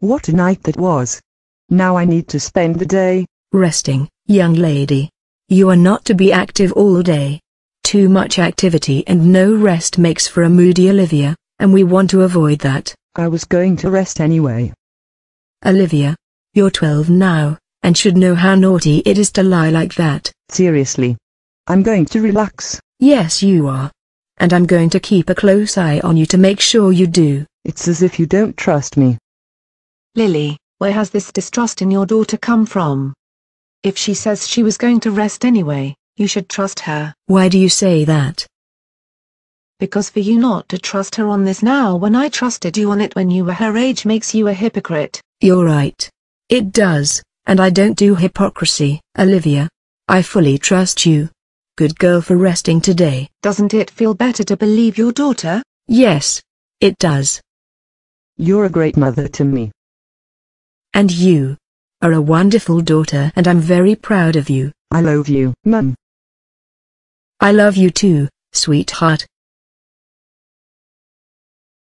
What a night that was! Now I need to spend the day, resting, young lady. You are not to be active all day. Too much activity and no rest makes for a moody Olivia, and we want to avoid that. I was going to rest anyway. Olivia, you're 12 now, and should know how naughty it is to lie like that. Seriously. I'm going to relax. Yes you are. And I'm going to keep a close eye on you to make sure you do. It's as if you don't trust me. Lily, where has this distrust in your daughter come from? If she says she was going to rest anyway, you should trust her. Why do you say that? Because for you not to trust her on this now when I trusted you on it when you were her age makes you a hypocrite. You're right. It does, and I don't do hypocrisy. Olivia, I fully trust you. Good girl for resting today. Doesn't it feel better to believe your daughter? Yes, it does. You're a great mother to me. And you are a wonderful daughter and I'm very proud of you. I love you, Mum. I love you too, sweetheart.